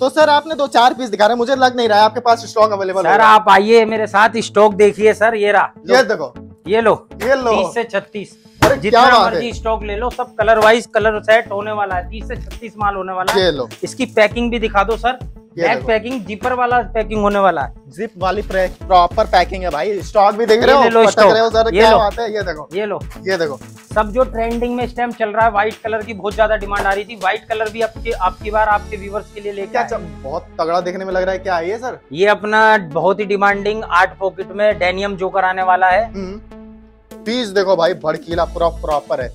तो सर आपने दो चार पीस दिखा रहे मुझे लग नहीं रहा है आपके पास स्टॉक अवेलेबल सर आप आइए मेरे साथ स्टॉक देखिए सर ये रहा ये देखो ये लो ये लो तीस से छत्तीस जितना मर्जी स्टॉक ले लो सब कलर वाइज कलर सेट होने वाला है तीस से छत्तीस माल होने वाला है ये लो इसकी पैकिंग भी दिखा दो सर बैग पैकिंग जिपर वाला पैकिंग होने वाला है जिप वाली प्रॉपर पैकिंग है भाई स्टॉक भी देख रहे हो पटक रहे हो सर क्या बात है ये देखो ये लो ये देखो सब जो ट्रेंडिंग में इस टाइम चल रहा है व्हाइट कलर की बहुत ज्यादा डिमांड आ रही थी व्हाइट कलर भी आपके आपकी बार आपके व्यूवर्स के लिए लेकर बहुत तगड़ा देखने में लग रहा है क्या है सर ये अपना बहुत ही डिमांडिंग आठ पॉकेट में डेनियम जोकर आने वाला है पीस हम्म। देखो भाई भड़कीला पूरा प्रॉपर है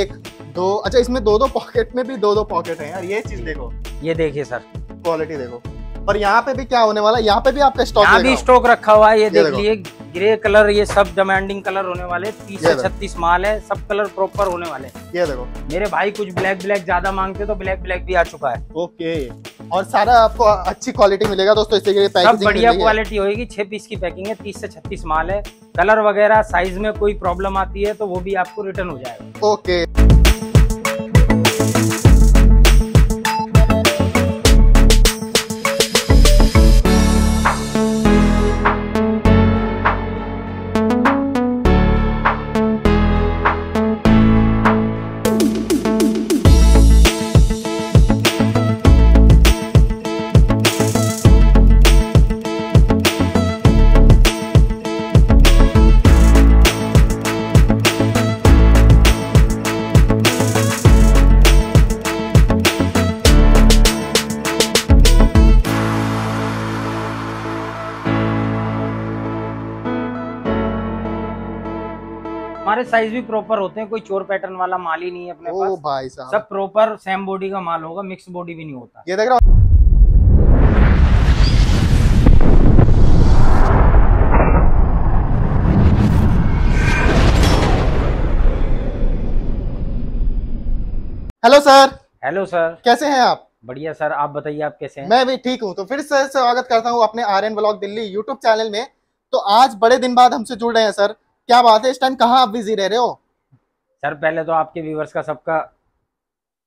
एक दो अच्छा इसमें दो दो पॉकेट में भी दो दो पॉकेट है यार ये चीज देखो ये देखिए सर क्वालिटी देखो और यहाँ पे भी क्या होने वाला है यहाँ पे भी आपका स्टॉक भी स्टॉक रखा हुआ है ये देख लिए ग्रे कलर ये सब डिमांडिंग कलर होने वाले तीस से छत्तीस माल है सब कलर प्रॉपर होने वाले ये देखो मेरे भाई कुछ ब्लैक ब्लैक ज्यादा मांगते तो ब्लैक ब्लैक भी आ चुका है ओके और सारा आपको अच्छी क्वालिटी मिलेगा दोस्तों इससे के सब बढ़िया क्वालिटी होगी छह पीस की पैकिंग है तीस से छत्तीस माल है कलर वगैरह साइज में कोई प्रॉब्लम आती है तो वो भी आपको रिटर्न हो जाएगा ओके सारे साइज भी प्रॉपर होते हैं कोई चोर पैटर्न वाला माल ही नहीं है अपने ओ पास भाई साहब सब प्रॉपर सेम बॉडी का माल होगा मिक्स बॉडी भी नहीं होता ये देख रहा हेलो सर हेलो सर कैसे हैं आप बढ़िया सर आप बताइए आप कैसे हैं मैं भी ठीक हूँ तो फिर सर स्वागत करता हूँ अपने R N blog Delhi YouTube channel में तो आज बड़े दिन बाद हमसे जुड़ रहे हैं सर क्या बात है इस टाइम कहाँ आप बिजी रह रहे हो सर पहले तो आपके व्यूवर्स का सबका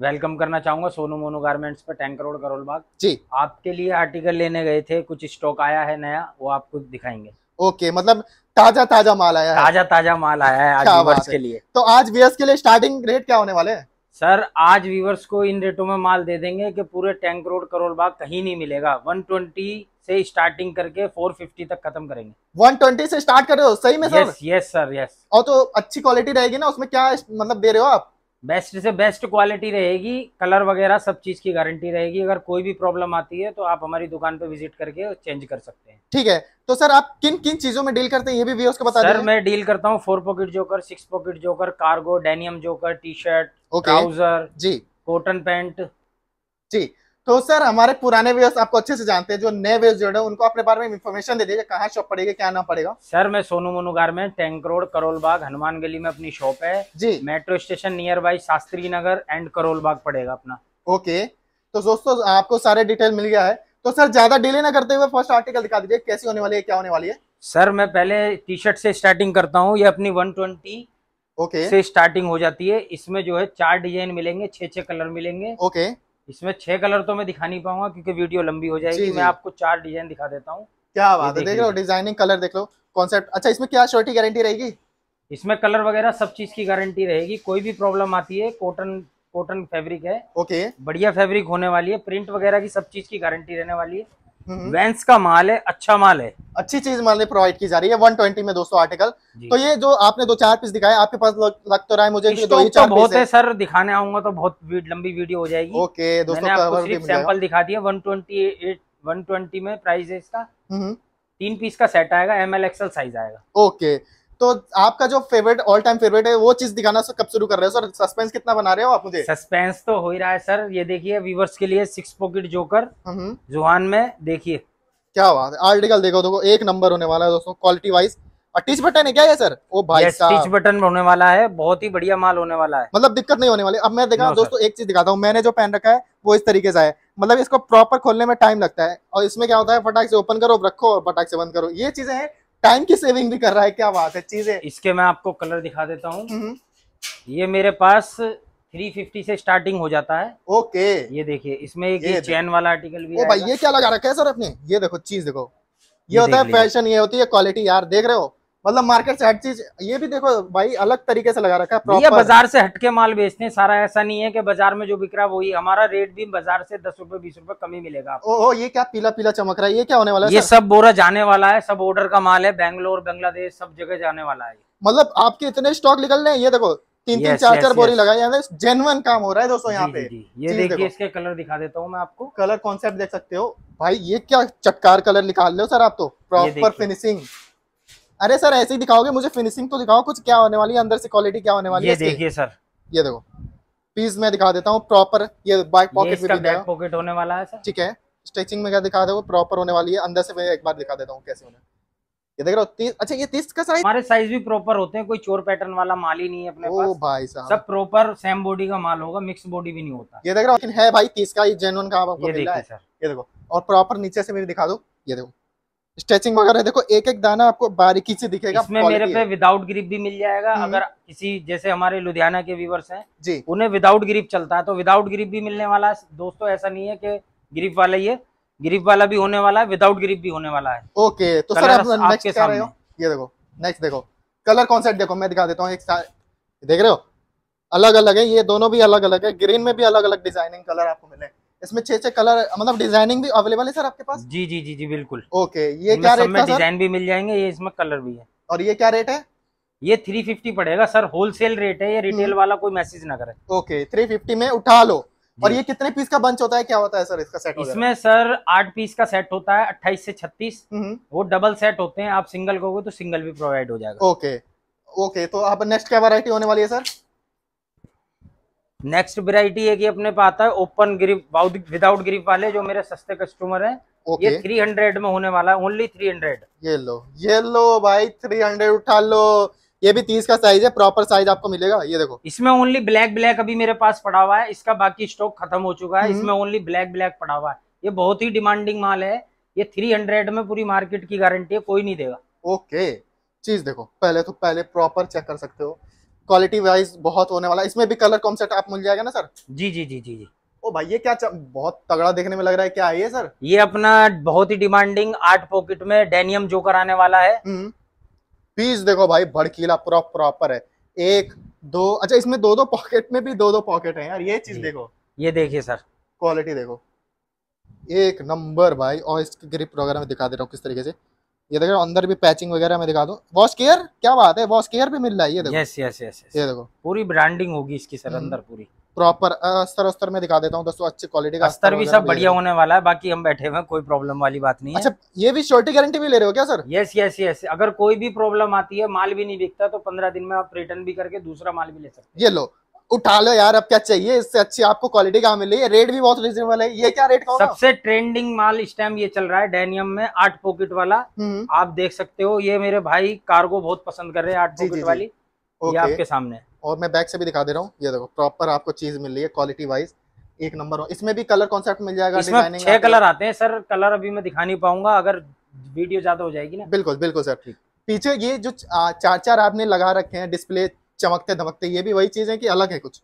वेलकम करना चाहूंगा सोनू मोनू गारमेंट्स पर टेन करोड़ करोल बाग जी आपके लिए आर्टिकल लेने गए थे कुछ स्टॉक आया है नया वो आपको दिखाएंगे ओके मतलब ताजा ताजा माल आया है ताजा ताजा माल आया है आज व्यूवर्स के लिए तो आज व्यूअर्स के लिए स्टार्टिंग रेट क्या होने वाले हैं सर आज व्यूवर्स को इन रेटों में माल दे देंगे कि पूरे टेन करोड़ करोल बाग कहीं नहीं मिलेगा वन ट्वेंटी से स्टार्टिंग करके 450 तक खत्म करेंगे 120 से स्टार्ट कर रहे हो सही में sir yes yes sir yes और तो अच्छी क्वालिटी रहेगी ना उसमें क्या मतलब दे रहे हो आप बेस्ट से बेस्ट क्वालिटी रहेगी कलर वगैरह सब चीज की गारंटी रहेगी अगर कोई भी प्रॉब्लम आती है तो आप हमारी दुकान पे विजिट करके चेंज कर सकते हैं ठीक है तो सर आप किन किन चीजों में डील करते हैं ये भी व्यूअर्स को बता सर मैं डील करता हूँ four pocket jogger six pocket jogger cargo denim jogger T shirt trouser जी कॉटन पैंट जी तो सर हमारे पुराने व्यूअर्स आपको अच्छे से जानते हैं जो नए व्यूअर्स जुड़े हैं उनको अपने बारे में इन्फॉर्मेशन दे दीजिए कहाँ शॉप पड़ेगा क्या नाम पड़ेगा सर मैं सोनू मोनू गारमेंट टैंक रोड करोल बाग हनुमान गली में अपनी शॉप है जी metro station nearby Shastri Nagar and Karol Bagh पड़ेगा अपना ओके तो दोस्तों आपको सारे डिटेल मिल गया है तो सर ज्यादा डिले ना करते हुए फर्स्ट आर्टिकल दिखा दीजिए कैसी होने वाली है क्या होने वाली है सर मैं पहले टी शर्ट से स्टार्टिंग करता हूँ ये अपनी वन ट्वेंटी ओके से स्टार्टिंग हो जाती है इसमें जो है चार डिजाइन मिलेंगे छह छह कलर मिलेंगे ओके इसमें छह कलर तो मैं दिखा नहीं पाऊंगा क्योंकि वीडियो लंबी हो जाएगी मैं आपको चार डिजाइन दिखा देता हूँ क्या बात है देख लो डिजाइनिंग कलर देख लो कॉन्सेप्ट अच्छा इसमें क्या शर्ट गारंटी रहेगी इसमें कलर वगैरह सब चीज की गारंटी रहेगी कोई भी प्रॉब्लम आती है कॉटन कॉटन फैब्रिक है ओके बढ़िया फैब्रिक होने वाली है प्रिंट वगैरह की सब चीज की गारंटी रहने वाली है वेंस हम्म। का माल है अच्छा माल है अच्छी चीज माल प्रोवाइड की जा रही है 120 में दोस्तों आर्टिकल तो ये जो आपने दो चार पीस दिखाए आपके पास लग, लग तो रहा है मुझे दो ही तो चार तो बहुत है सर दिखाने आऊंगा तो बहुत लंबी वीडियो हो जाएगी ओके दोस्तों सैंपल दिखा दिया वन ट्वेंटी में प्राइस है इसका हम्म। तीन पीस का सेट आएगा एम एल एक्सएल साइज आएगा ओके okay. तो आपका जो फेवरेट ऑल टाइम फेवरेट है वो चीज दिखाना सर कब शुरू कर रहे हो सर सस्पेंस कितना बना रहे हो आप मुझे सस्पेंस तो हो ही रहा है सर ये देखिए व्यूवर्स के लिए सिक्स पॉकेट जोकर जुहान में देखिए क्या बात है आर्टिकल देखो देखो एक नंबर होने वाला है दोस्तों क्वालिटी वाइज और टिच बटन है क्या है सर ओ भाई yes, टिच बटन होने वाला है बहुत ही बढ़िया माल होने वाला है मतलब दिक्कत नहीं होने वाली अब मैं देखा no, दोस्तों एक चीज दिखाता हूँ मैंने जो पहन रखा है वो इस तरीके से है मतलब इसको प्रॉपर खोलने में टाइम लगता है और इसमें क्या होता है फटाक से ओपन करो रखो और फटाक से बंद करो ये चीजें हैं टाइम की सेविंग भी कर रहा है क्या बात है चीजें इसके मैं आपको कलर दिखा देता हूँ हम्म, हम्म। ये मेरे पास 350 से स्टार्टिंग हो जाता है ओके ये देखिए इसमें एक ये, चैन वाला आर्टिकल भी ओ भाई ये क्या लगा रखा है सर आपने ये देखो चीज देखो ये, ये होता है फैशन ये होती है क्वालिटी यार देख रहे हो मतलब मार्केट से हर चीज ये भी देखो भाई अलग तरीके से लगा रखा है बाजार से हटके माल बेचने सारा ऐसा नहीं है कि बाजार में जो बिक रहा वही हमारा रेट भी बाजार से दस रुपए बीस रुपए कमी मिलेगा ओ, ओ ये क्या पीला पीला चमक रहा है ये क्या होने वाला है ये सर? सब बोरा जाने वाला है सब ऑर्डर का माल है बैंगलोर बांग्लादेश सब जगह जाने वाला है मतलब आपके इतने स्टॉक निकल रहे हैं ये देखो तीन तीन चार चार बोरी लगाई है जेनवन काम हो रहा है दोस्तों यहाँ पे ये देखिए इसके कलर दिखा देता हूँ मैं आपको कलर कॉन्सेप्ट देख सकते हो भाई ये क्या चटकार कलर निकाल रहे हो सर आप तो प्रॉपर फिनिशिंग अरे सर ऐसे ही दिखाओगे मुझे फिनिशिंग तो दिखाओ कुछ क्या होने वाली है अंदर से क्वालिटी क्या होने वाली है देखिए सर ये देखो पीस मैं दिखा देता हूँ प्रॉपर ये बैक पॉकेट भी बैक पॉकेट होने वाला है ठीक है स्ट्रेचिंग में क्या दिखा दे वो प्रॉपर होने वाली है अंदर से मैं एक बार दिखा देता हूँ कैसे होने ये देख रहे हो तीस अच्छा ये तीस का साइज हमारे साइज भी प्रॉपर होते हैं कोई चोर पैटर्न वाला माल ही नहीं है अपने ओ पास भाई साहब सब प्रॉपर सेम बॉडी का माल होगा मिक्स बॉडी भी नहीं होता ये देख रहे हो लेकिन है भाई तीस का ये जेनवन का आपको मिला है ये देखो और प्रॉपर नीचे से मेरी दिखा दो ये देखो स्ट्रेचिंग वगैरह देखो एक एक दाना आपको बारीकी से दिखेगा इसमें मेरे पे विदाउट ग्रिप भी मिल जाएगा हम्म। अगर किसी जैसे हमारे लुधियाना के व्यूवर्स हैं जी उन्हें विदाउट ग्रिप चलता है तो विदाउट ग्रिप भी मिलने वाला है दोस्तों ऐसा नहीं है कि ग्रिप वाला ही है ग्रिप वाला भी होने वाला है विदाउट ग्रिप भी होने वाला है ओके तो सर आप ये देखो नेक्स्ट देखो कलर कौन सा देखो मैं दिखा देता हूँ एक देख रहे हो अलग अलग है ये दोनों भी अलग अलग है ग्रीन में भी अलग अलग डिजाइनिंग कलर आपको मिलेगा इसमें छह छह कलर मतलब डिजाइनिंग भी अवेलेबल है सर आपके पास जी जी जी जी बिल्कुल ओके ये क्या रेट में डिजाइन भी मिल जाएंगे ये इसमें कलर भी है और ये क्या रेट है ये 350 पड़ेगा सर होलसेल रेट है ये रिटेल हम्म। वाला कोई मैसेज ना करे ओके 350 में उठा लो और ये कितने पीस का बंच होता है क्या होता है सर इसका सेट इसमें सर आठ पीस का सेट होता है अट्ठाईस से छत्तीस हम्म। वो डबल सेट होते हैं आप सिंगल कहोगे तो सिंगल भी प्रोवाइड हो जाएगा ओके ओके तो आप नेक्स्ट क्या वैरायटी होने वाली है सर नेक्स्ट वेरायटी है कि अपने पास आता है ओपन ग्रिप विदाउट ग्रिप वाले जो मेरे सस्ते कस्टमर हैं ये थ्री हंड्रेड में होने वाला है ओनली हंड्रेड ये लो ये लो भाई हंड्रेड उठा लो ये भी तीस का साइज है प्रॉपर साइज आपको मिलेगा ये देखो इसमें ओनली ब्लैक ब्लैक अभी मेरे पास पड़ा हुआ है इसका बाकी स्टॉक खत्म हो चुका है हम्म। इसमें ओनली ब्लैक ब्लैक पड़ा हुआ है ये बहुत ही डिमांडिंग माल है ये थ्री हंड्रेड में पूरी मार्केट की गारंटी है कोई नहीं देगा ओके चीज देखो पहले तो पहले प्रॉपर चेक कर सकते हो क्वालिटी वाइज बहुत होने वाला इसमें भी कलर कॉन्सेप्ट आप मिल जाएगा ना सर जी जी जी जी जी ओ भाई ये क्या बहुत तगड़ा देखने में लग रहा है क्या है ये सर ये अपना बहुत ही डिमांडिंग आठ पॉकेट में डेनियम जो कराने वाला है पीस हम्म। देखो भाई भड़कीला पूरा प्रॉपर है एक दो अच्छा इसमें दो दो पॉकेट में भी दो दो पॉकेट है यार ये चीज देखो ये देखिए सर क्वालिटी देखो एक नंबर भाई और इसकी ग्रिप वगैरह में दिखा दे रहा हूँ किस तरीके से ये देखो अंदर भी पैचिंग वगैरह मैं दिखा दू वॉश केयर क्या बात है वॉश केयर भी मिल रहा है ये देखो यस यस यस ये देखो पूरी ब्रांडिंग होगी इसकी सर हम्म। अंदर पूरी प्रॉपर अस्तर अस्तर में दिखा देता हूँ दोस्तों अच्छी क्वालिटी का अस्तर भी सब बढ़िया होने वाला है बाकी हम बैठे हुए कोई प्रॉब्लम वाली बात नहीं अच्छा ये भी श्योरिटी गारंटी भी ले रहे हो क्या सर यस यस यस अगर कोई भी प्रॉब्लम आती है माल भी नहीं बिकता तो पंद्रह दिन में आप रिटर्न भी करके दूसरा माल भी ले सकते ये लो उठा लो यार अब क्या चाहिए इससे अच्छी आपको क्वालिटी कहाँ रही है रेट भी बहुत रिजनेबल है ये क्या रेट का सबसे ट्रेंडिंग माल इस टाइम ये चल रहा है डेनियम में आठ पॉकेट वाला हम्म। आप देख सकते हो ये मेरे भाई कार्गो बहुत पसंद कर रहे हैं आठ पॉकेट वाली ये आपके सामने और मैं बैक से भी दिखा दे रहा हूँ ये देखो प्रॉपर आपको चीज मिल रही है क्वालिटी वाइज एक नंबर इसमें भी कलर कॉन्सेप्ट मिल जाएगा इसमें छह कलर आते हैं सर कलर अभी मैं दिखा नहीं पाऊंगा अगर वीडियो ज्यादा हो जाएगी ना बिल्कुल बिल्कुल सर ठीक पीछे ये जो चार चार आपने लगा रखे हैं डिस्प्ले चमकते दमकते ये भी वही चीज है कि अलग है कुछ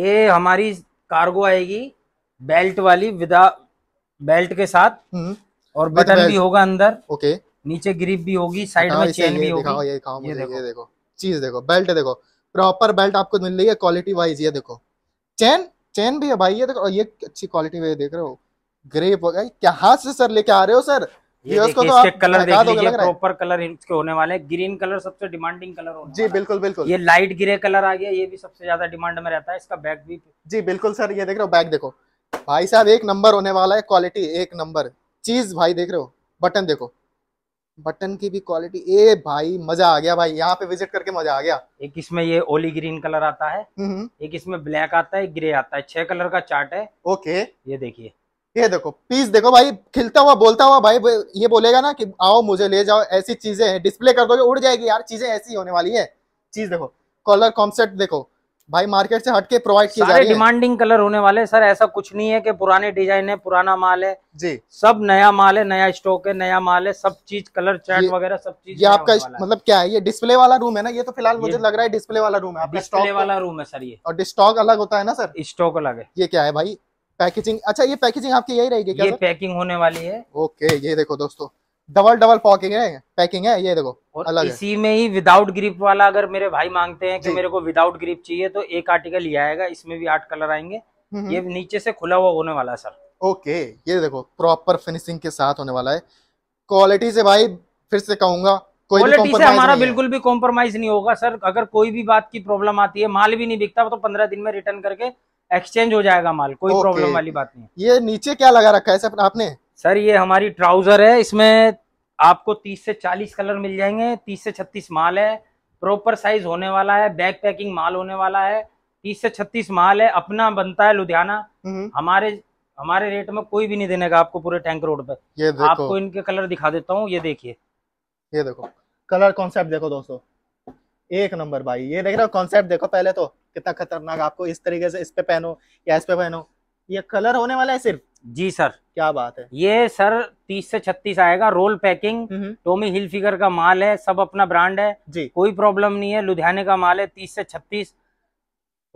ये हमारी कार्गो आएगी बेल्ट वाली विदा बेल्ट के साथ हम्म। और बटन भी होगा अंदर ओके नीचे ग्रिप भी होगी साइड में चेन भी होगी ये देखो चीज देखो बेल्ट देखो प्रॉपर बेल्ट आपको मिल रही है क्वालिटी वाइज ये देखो चेन चेन भी है भाई ये देखो ये अच्छी क्वालिटी में देख रहे हो ग्रेप हो गई क्या हाथ से सर लेके आ रहे हो सर तो इसके कलर प्रॉपर कलर इसके होने वाले ग्रीन कलर सबसे डिमांडिंग कलर जी बिल्कुल बिल्कुल ये लाइट ग्रे कलर आ गया ये भी सबसे ज्यादा डिमांड में रहता है इसका बैग भी जी बिल्कुल सर ये देख रहे हो बैग देखो भाई साहब एक नंबर होने वाला है क्वालिटी एक नंबर चीज भाई देख रहे हो बटन देखो बटन की भी क्वालिटी ए भाई मजा आ गया भाई यहाँ पे विजिट करके मजा आ गया एक इसमें ये ओली ग्रीन हम्म, हम्म। कलर आता है एक इसमें ब्लैक आता है ग्रे आता है छह कलर का चार्ट है ओके ये देखिए ये देखो पीस देखो भाई खिलता हुआ बोलता हुआ भाई ये बोलेगा ना कि आओ मुझे ले जाओ ऐसी चीजें हैं डिस्प्ले कर दोगे उड़ जाएगी यार चीजें ऐसी होने वाली है चीज देखो कलर कॉन्सेप्ट देखो भाई मार्केट से हटके प्रोवाइड किया जा है डिमांडिंग कलर होने वाले सर ऐसा कुछ नहीं है कि पुराने डिजाइन है पुराना माल है जी सब नया माल है नया स्टॉक है नया माल है सब चीज कलर चैट वगैरह सब चीज ये आपका मतलब क्या है ये डिस्प्ले वाला रूम है ना ये तो फिलहाल मुझे लग रहा है डिस्प्ले वाला रूम है डिस्प्ले वाला रूम तो- है सर ये और स्टॉक अलग होता है ना सर स्टॉक अलग है ये क्या है भाई पैकेजिंग अच्छा ये पैकेजिंग आपकी यही रहेगी क्या ये पैकिंग होने वाली है ओके ये देखो दोस्तों डबल डबल पॉकिंग है पैकिंग है ये देखो और अलग इसी है। में ही विदाउट ग्रिप वाला अगर मेरे भाई मांगते हैं कि मेरे को विदाउट ग्रिप चाहिए तो एक आर्टिकल ये आएगा इसमें भी आठ कलर आएंगे ये नीचे से खुला हुआ होने वाला सर ओके ये देखो प्रॉपर फिनिशिंग के साथ होने वाला है क्वालिटी से भाई फिर से कहूंगा क्वालिटी से हमारा बिल्कुल भी कॉम्प्रोमाइज नहीं होगा सर अगर कोई भी बात की प्रॉब्लम आती है माल भी नहीं बिकता तो पंद्रह दिन में रिटर्न करके एक्सचेंज हो जाएगा माल कोई प्रॉब्लम वाली बात नहीं ये नीचे क्या लगा रखा है सर आपने सर ये हमारी ट्राउजर है इसमें आपको 30 से 40 कलर मिल जाएंगे 30 से 36 माल है प्रॉपर साइज होने वाला है बैग पैकिंग माल होने वाला है 30 से 36 माल है अपना बनता है लुधियाना हम्म। हमारे हमारे रेट में कोई भी नहीं देने का आपको पूरे टैंक रोड पे ये देखो। आपको इनके कलर दिखा देता हूँ ये देखिए ये देखो कलर कॉन्सेप्ट देखो दोस्तों एक नंबर भाई ये देख रहे हो कॉन्सेप्ट देखो पहले तो कितना खतरनाक आपको इस तरीके से इस पे पहनो या इस पे पहनो ये कलर होने वाला है सिर्फ जी सर क्या बात है ये सर तीस से छत्तीस आएगा roll packing Tommy Hilfiger का माल है सब अपना ब्रांड है जी कोई प्रॉब्लम नहीं है लुधियाने का माल है तीस से छत्तीस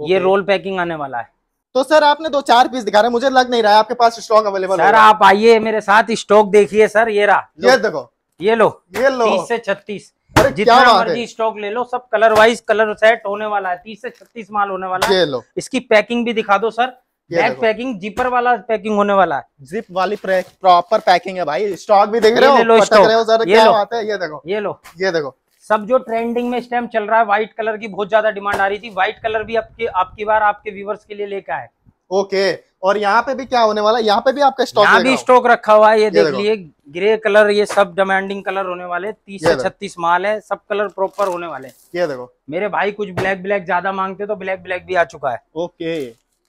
ये रोल पैकिंग आने वाला है तो सर आपने दो चार पीस दिखा रहे मुझे लग नहीं रहा है आपके पास स्टॉक अवेलेबल सर आप आइए मेरे साथ स्टॉक देखिए सर ये रहा ये देखो ये लो ये लो तीस से छत्तीस जितना मर्जी स्टॉक ले लो सब कलर वाइज कलर सेट होने वाला है तीस से छत्तीस माल होने वाला है इसकी पैकिंग भी दिखा दो सर बैग पैकिंग जिपर वाला पैकिंग होने वाला है जिप वाली प्रॉपर पैकिंग है भाई स्टॉक भी देख रहे हो ये देखो ये लो ये देखो सब जो ट्रेंडिंग में इस टाइम चल रहा है व्हाइट कलर की बहुत ज्यादा डिमांड आ रही थी व्हाइट कलर भी आपके आपकी बार आपके व्यूवर्स के लिए लेकर आए ओके और यहाँ पे भी क्या होने वाला यहाँ पे भी आपका स्टॉक भी स्टॉक रखा हुआ है ये, देख लिए ग्रे कलर ये सब डिमांडिंग कलर होने वाले तीस से छत्तीस माल है सब कलर प्रॉपर होने वाले ये देखो मेरे भाई कुछ ब्लैक ब्लैक ज्यादा मांगते तो ब्लैक ब्लैक भी आ चुका है ओके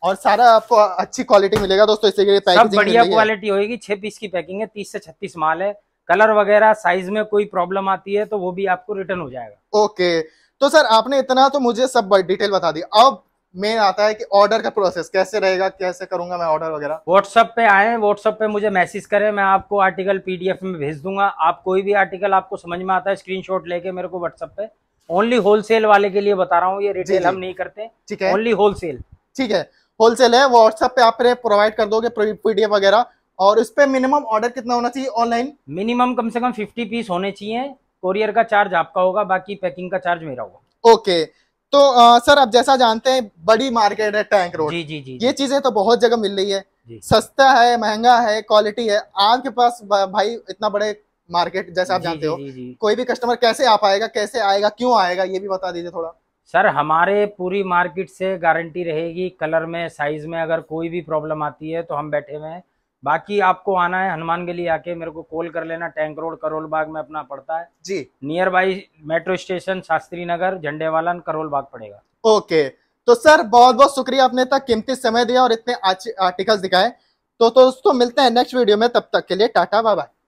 और सारा आपको अच्छी क्वालिटी मिलेगा दोस्तों इसलिए सब बढ़िया क्वालिटी होगी छह पीस की पैकिंग है तीस से छत्तीस माल है कलर वगैरह साइज में कोई प्रॉब्लम आती है तो वो भी आपको रिटर्न हो जाएगा ओके तो सर आपने इतना तो मुझे सब डिटेल बता दी अब मेन आता है कि ऑर्डर का प्रोसेस कैसे रहेगा कैसे करूंगा मैं ऑर्डर वगैरह व्हाट्सएप पे आए व्हाट्सएप पे मुझे मैसेज करें मैं आपको आर्टिकल पीडीएफ में भेज दूंगा आप कोई भी आर्टिकल आपको समझ में आता है स्क्रीनशॉट लेके मेरे को व्हाट्सएप पे ओनली होलसेल वाले के लिए बता रहा हूँ ये रिटेल हम नहीं करते ठीक है ओनली होलसेल ठीक है होलसेल है व्हाट्सएप पे आप प्रोवाइड कर दोगे पीडीएफ वगैरह और उस पर मिनिमम ऑर्डर कितना होना चाहिए ऑनलाइन मिनिमम कम से कम फिफ्टी पीस होने चाहिए कोरियर का चार्ज आपका होगा बाकी पैकिंग का चार्ज मेरा होगा ओके okay. तो आ, सर आप जैसा जानते हैं बड़ी मार्केट है टैंक रोड जी जी जी ये चीजें तो बहुत जगह मिल रही है सस्ता है महंगा है क्वालिटी है आपके पास भाई इतना बड़े मार्केट जैसा आप जानते हो कोई भी कस्टमर कैसे आ पाएगा कैसे आएगा क्यों आएगा ये भी बता दीजिए थोड़ा सर हमारे पूरी मार्केट से गारंटी रहेगी कलर में साइज में अगर कोई भी प्रॉब्लम आती है तो हम बैठे हुए हैं बाकी आपको आना है हनुमान गली आके मेरे को कॉल कर लेना टैंक रोड करोल बाग में अपना पड़ता है जी near by metro station Shastri Nagar Jhandewalan Karol Bagh पड़ेगा ओके तो सर बहुत बहुत शुक्रिया आपने तक कीमती समय दिया और इतने आर्टिकल्स दिखाए तो दोस्तों तो मिलते हैं नेक्स्ट वीडियो में तब तक के लिए टाटा बाबा